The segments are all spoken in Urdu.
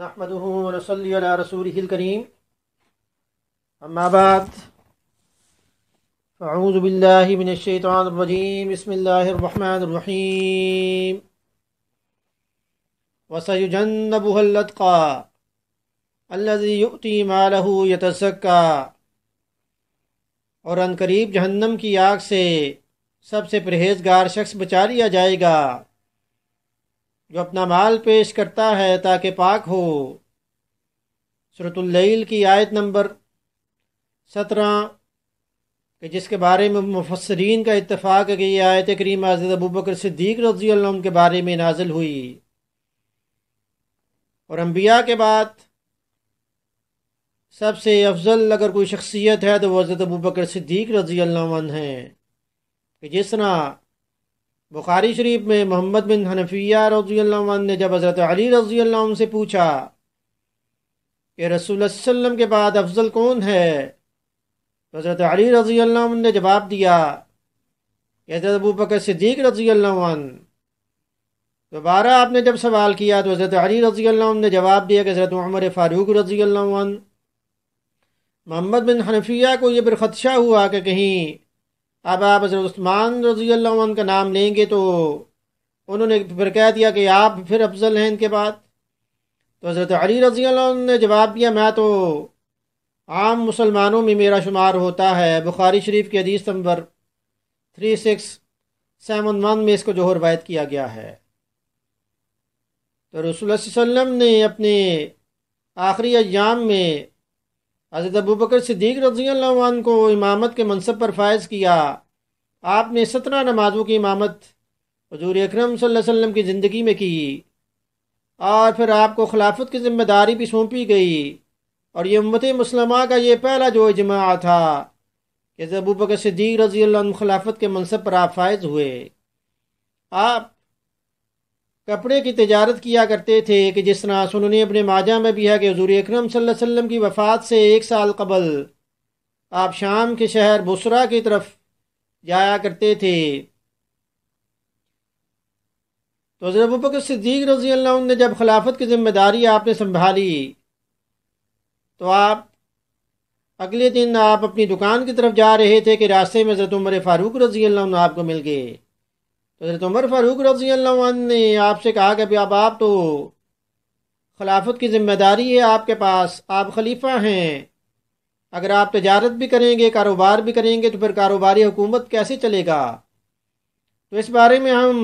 نحمده ونصلي على رسوله الكريم أما بعد أعوذ بالله من الشيطان الرجيم بسم الله الرحمن الرحيم وسيجنبها اللتقى الذي يؤتي ماله يتزكى اور ان قریب جہنم کی آگ سے سب سے پرہیزگار شخص بچا لیا جائے گا جو اپنا مال پیش کرتا ہے تاکہ پاک ہو صورت اللیل کی آیت نمبر سترہ کہ جس کے بارے میں مفسرین کا اتفاق ہے کہ یہ آیت کریم حضرت ابو بکر صدیق رضی اللہ عنہ کے بارے میں نازل ہوئی اور انبیاء کے بعد سب سے افضل اگر کوئی شخصیت ہے تو وہ حضرت ابو بکر صدیق رضی اللہ عنہ ہیں کہ جس طرح بخاری شریف میں محمد بن حنفیہ رضی اللہ عنہ نے جب حضرت علی رضی اللہ عنہ سے پوچھا کہ رسول اللہ علیہ وسلم کے بعد افضل کون ہے تو حضرت علی رضی اللہ عنہ نے جواب دیا کہ حضرت ابو بکر صدیق رضی اللہ عنہ دوبارہ آپ نے جب سوال کیا تو حضرت علی رضی اللہ عنہ نے جواب دیا کہ حضرت عمر فاروق رضی اللہ عنہ محمد بن حنفیہ کو یہ پھر خدشہ ہوا کہ کہیں اب آپ حضرت عثمان رضی اللہ عنہ کا نام لیں گے تو انہوں نے پھر کہہ دیا کہ آپ پھر افضل ہیں ان کے بعد تو حضرت علی رضی اللہ عنہ نے جواب دیا میں تو عام مسلمانوں میں میرا شمار ہوتا ہے بخاری شریف کے حدیث نمبر تھری سکس سیون ون میں اس کو جوہر روایت کیا گیا ہے تو رسول اللہ علیہ وسلم نے اپنے آخری ایام میں حضرت ابو بکر صدیق رضی اللہ عنہ کو امامت کے منصب پر فائز کیا آپ نے سترہ نمازوں کی امامت حضور اکرم صلی اللہ علیہ وسلم کی زندگی میں کی اور پھر آپ کو خلافت کی ذمہ داری بھی سونپی گئی اور یہ امت مسلمہ کا یہ پہلا جو اجماع تھا کہ ابو بکر صدیق رضی اللہ عنہ خلافت کے منصب پر آپ فائز ہوئے آپ کپڑے کی تجارت کیا کرتے تھے کہ جس طرح سنن ابن ماجہ اپنے میں بھی ہے کہ حضور اکرم صلی اللہ علیہ وسلم کی وفات سے ایک سال قبل آپ شام کے شہر بسرا کی طرف جایا کرتے تھے تو حضرت بکر صدیق رضی اللہ عنہ نے جب خلافت کی ذمہ داری آپ نے سنبھالی تو آپ اگلے دن آپ اپنی دکان کی طرف جا رہے تھے کہ راستے میں حضرت عمر فاروق رضی اللہ عنہ آپ کو مل گئے تو حضرت عمر فاروق رضی اللہ عنہ نے آپ سے کہا کہ اب آپ تو خلافت کی ذمہ داری ہے آپ کے پاس آپ خلیفہ ہیں اگر آپ تجارت بھی کریں گے کاروبار بھی کریں گے تو پھر کاروباری حکومت کیسے چلے گا تو اس بارے میں ہم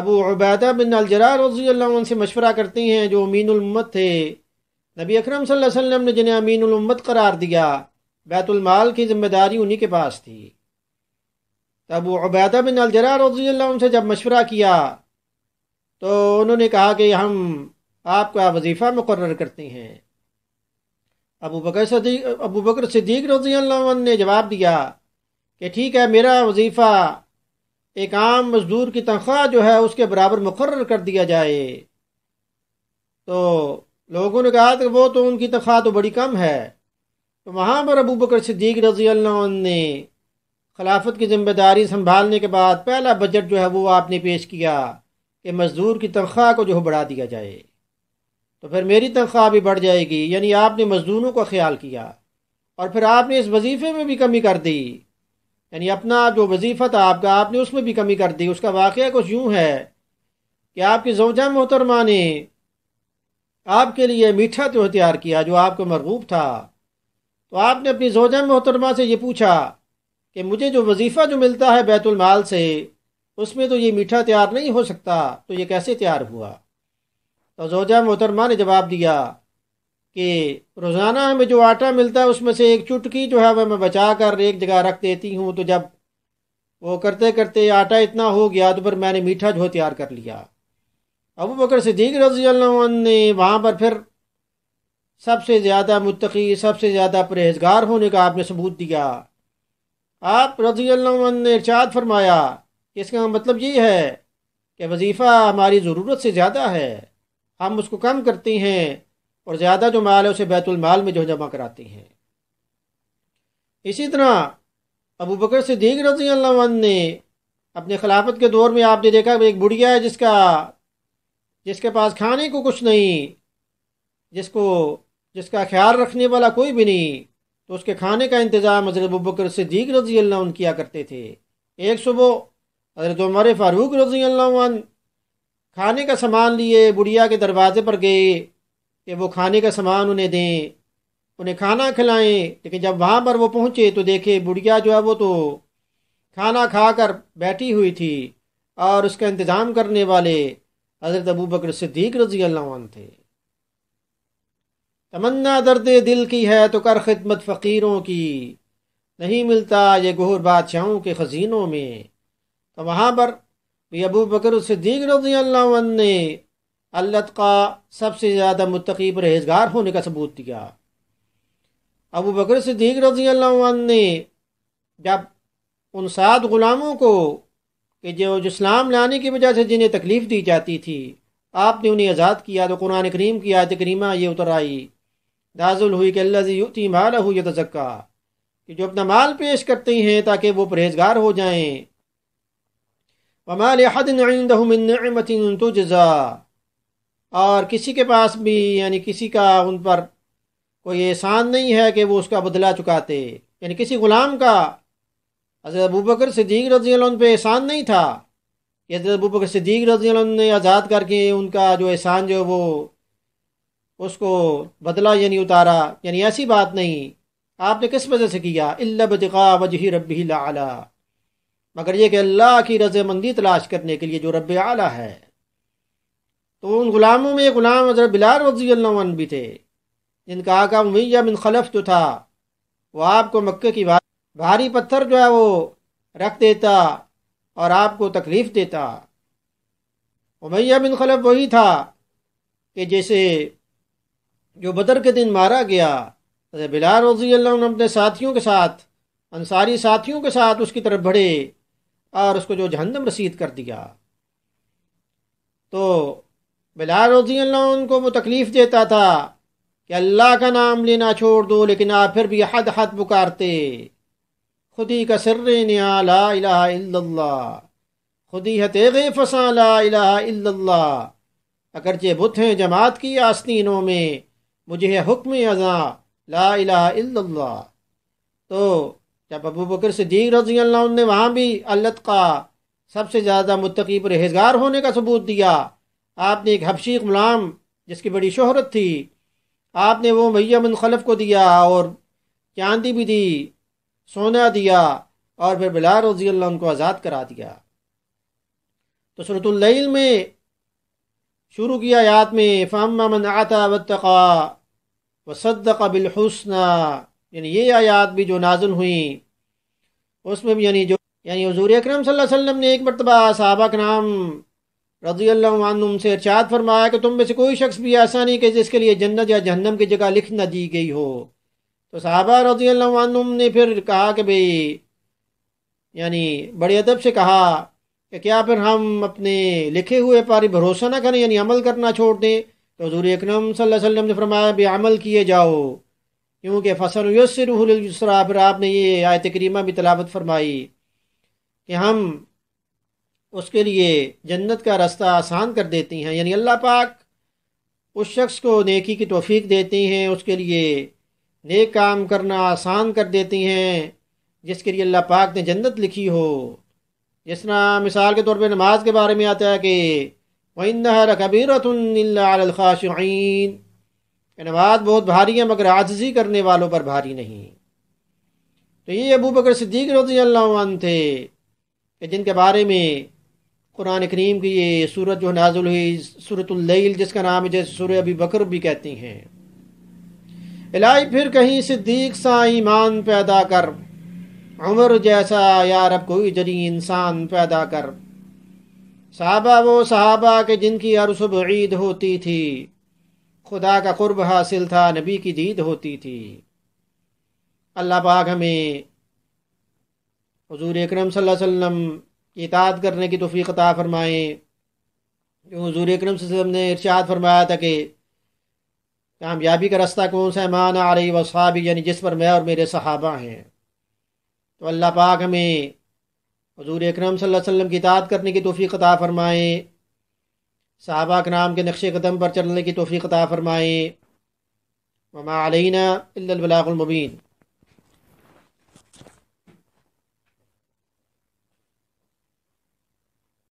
ابو عبیدہ بن الجرا رضی اللہ عنہ سے مشورہ کرتے ہیں جو امین الامت تھے نبی اکرم صلی اللہ علیہ وسلم نے جنہیں امین الامت قرار دیا بیت المال کی ذمہ داری انہی کے پاس تھی ابو عبیدہ بن الجرا رضی اللہ عنہ سے جب مشورہ کیا تو انہوں نے کہا کہ ہم آپ کا وظیفہ مقرر کرتے ہیں ابو بکر صدیق ابو بکر صدیق رضی اللہ عنہ نے جواب دیا کہ ٹھیک ہے میرا وظیفہ ایک عام مزدور کی تنخواہ جو ہے اس کے برابر مقرر کر دیا جائے تو لوگوں نے کہا کہ وہ تو ان کی تنخواہ تو بڑی کم ہے تو وہاں پر ابو بکر صدیق رضی اللہ عنہ نے خلافت کی ذمہ داری سنبھالنے کے بعد پہلا بجٹ جو ہے وہ آپ نے پیش کیا کہ مزدور کی تنخواہ کو جو بڑھا دیا جائے تو پھر میری تنخواہ بھی بڑھ جائے گی یعنی آپ نے مزدوروں کا خیال کیا اور پھر آپ نے اس وظیفے میں بھی کمی کر دی یعنی اپنا جو وظیفہ تھا آپ کا آپ نے اس میں بھی کمی کر دی اس کا واقعہ کچھ یوں ہے کہ آپ کی زوجہ محترمہ نے آپ کے لیے میٹھا تو اختیار کیا جو آپ کو مرغوب تھا تو آپ نے اپنی زوجہ محترمہ سے یہ پوچھا کہ مجھے جو وظیفہ جو ملتا ہے بیت المال سے اس میں تو یہ میٹھا تیار نہیں ہو سکتا تو یہ کیسے تیار ہوا تو زوجہ محترمہ نے جواب دیا کہ روزانہ ہمیں جو آٹا ملتا ہے اس میں سے ایک چٹکی جو ہے وہ میں بچا کر ایک جگہ رکھ دیتی ہوں تو جب وہ کرتے کرتے آٹا اتنا ہو گیا تو پھر میں نے میٹھا جو تیار کر لیا ابو بکر صدیق رضی اللہ عنہ نے وہاں پر پھر سب سے زیادہ متقی سب سے زیادہ پرہیزگار ہونے کا آپ نے ثبوت دیا آپ رضی اللہ عنہ نے ارشاد فرمایا کہ اس کا مطلب یہ ہے کہ وظیفہ ہماری ضرورت سے زیادہ ہے ہم اس کو کم کرتی ہیں اور زیادہ جو مال ہے اسے بیت المال میں جو جمع کراتی ہیں اسی طرح ابو بکر صدیق رضی اللہ عنہ نے اپنے خلافت کے دور میں آپ نے دیکھا ایک بڑھیا ہے جس کا جس کے پاس کھانے کو کچھ نہیں جس کو جس کا خیال رکھنے والا کوئی بھی نہیں تو اس کے کھانے کا انتظام حضرت ابو بکر صدیق رضی اللہ عنہ کیا کرتے تھے ایک صبح حضرت عمر فاروق رضی اللہ عنہ کھانے کا سامان لیے بڑھیا کے دروازے پر گئے کہ وہ کھانے کا سامان انہیں دیں انہیں کھانا کھلائیں لیکن جب وہاں پر وہ پہنچے تو دیکھے بڑھیا جو ہے وہ تو کھانا کھا کر بیٹھی ہوئی تھی اور اس کا انتظام کرنے والے حضرت ابو بکر صدیق رضی اللہ عنہ تھے تمنا درد دل کی ہے تو کر خدمت فقیروں کی نہیں ملتا یہ گہر بادشاہوں کے خزینوں میں تو وہاں پر بھی ابو بکر رضی اللہ عنہ نے اللہ کا سب سے زیادہ متقی پرہیزگار ہونے کا ثبوت دیا ابو بکر صدیق رضی اللہ عنہ نے جب ان سات غلاموں کو کہ جو اسلام لانے کی وجہ سے جنہیں تکلیف دی جاتی تھی آپ نے انہیں آزاد کیا تو قرآن کریم کی آیت کریمہ یہ اتر آئی نازل ہوئی کہ اللہ مالا ہوئی تزکا کہ جو اپنا مال پیش کرتے ہیں تاکہ وہ پرہیزگار ہو جائیں تجزا اور کسی کے پاس بھی یعنی کسی کا ان پر کوئی احسان نہیں ہے کہ وہ اس کا بدلہ چکاتے یعنی کسی غلام کا حضرت ابو بکر صدیق رضی اللہ عنہ پہ احسان نہیں تھا کہ حضرت ابو بکر رضی اللہ عنہ نے آزاد کر کے ان کا جو احسان جو وہ اس کو بدلہ یعنی اتارا یعنی ایسی بات نہیں آپ نے کس وجہ سے کیا اللہ بدقا وجہ رب اعلیٰ مگر یہ کہ اللہ کی رض مندی تلاش کرنے کے لیے جو رب اعلیٰ ہے تو ان غلاموں میں غلام بلال رضی اللہ عنہ بھی تھے جن کا امیہ ممیہ خلف جو تھا وہ آپ کو مکے کی بھاری پتھر جو ہے وہ رکھ دیتا اور آپ کو تکلیف دیتا امیہ بن خلف وہی تھا کہ جیسے جو بدر کے دن مارا گیا بلا رضی اللہ عنہ اپنے ساتھیوں کے ساتھ انصاری ساتھیوں کے ساتھ اس کی طرف بڑھے اور اس کو جو جہنم رسید کر دیا تو بلا رضی اللہ عنہ کو وہ تکلیف دیتا تھا کہ اللہ کا نام لینا چھوڑ دو لیکن آپ پھر بھی حد حد پکارتے خودی الہ الا اللہ خودی حتیغ الا اللہ اگرچہ بت ہیں جماعت کی آستینوں میں مجھے حکم ازاں لا الہ الا اللہ تو جب ابو بکر صدیق رضی اللہ عنہ نے وہاں بھی اللہ کا سب سے زیادہ متقی پرہیزگار ہونے کا ثبوت دیا آپ نے ایک حبشی غلام جس کی بڑی شہرت تھی آپ نے وہ بیام خلف کو دیا اور چاندی بھی دی سونا دیا اور پھر بلا رضی اللہ عنہ کو آزاد کرا دیا تو صورت اللہ میں شروع کیا آیات میں فمن عطاقع وصدق قبل یعنی یہ آیات بھی جو نازل ہوئیں اس میں بھی یعنی جو یعنی حضور اکرم صلی اللہ علیہ وسلم نے ایک مرتبہ صحابہ کے نام رضی اللہ عنہ سے ارشاد فرمایا کہ تم میں سے کوئی شخص بھی ایسا نہیں کہ جس کے لیے جنت یا جہنم کی جگہ لکھ نہ دی گئی ہو تو صحابہ رضی اللہ عنہ نے پھر کہا کہ بھئی یعنی بڑے ادب سے کہا کہ کیا پھر ہم اپنے لکھے ہوئے پر بھروسہ نہ کریں یعنی عمل کرنا چھوڑ دیں تو حضور اکرم صلی اللہ علیہ وسلم نے فرمایا بے عمل کیے جاؤ کیونکہ فصل و السرا پھر آپ نے یہ آیت کریمہ بھی تلاوت فرمائی کہ ہم اس کے لیے جنت کا راستہ آسان کر دیتی ہیں یعنی اللہ پاک اس شخص کو نیکی کی توفیق دیتی ہیں اس کے لیے نیک کام کرنا آسان کر دیتی ہیں جس کے لیے اللہ پاک نے جنت لکھی ہو جس طرح مثال کے طور پہ نماز کے بارے میں آتا ہے کہ الخاشعین کہ یعنی نماز بہت بھاری ہے مگر عاجزی کرنے والوں پر بھاری نہیں تو یہ ابو بکر صدیق رضی اللہ عنہ تھے کہ جن کے بارے میں قرآن کریم کی یہ سورت جو نازل ہوئی سورت صورت جس کا نام ہے جیسے سور ابی بکر بھی کہتی ہیں الہی پھر کہیں صدیق سا ایمان پیدا کر عمر جیسا یا رب کوئی جری انسان پیدا کر صحابہ وہ صحابہ کے جن کی ہر صبح عید ہوتی تھی خدا کا قرب حاصل تھا نبی کی دید ہوتی تھی اللہ پاک ہمیں حضور اکرم صلی اللہ علیہ وسلم کی اطاعت کرنے کی توفیق عطا فرمائیں جو حضور اکرم صلی اللہ علیہ وسلم نے ارشاد فرمایا تھا کہ کامیابی کا رستہ کون سا مان علیہ رہی وہ یعنی جس پر میں اور میرے صحابہ ہیں تو اللہ پاک ہمیں حضور اکرم صلی اللہ علیہ وسلم کی اطاعت کرنے کی توفیق عطا فرمائے صحابہ اکرام کے نقش قدم پر چلنے کی توفیق عطا فرمائیں علینا علینہ البلاغ المبین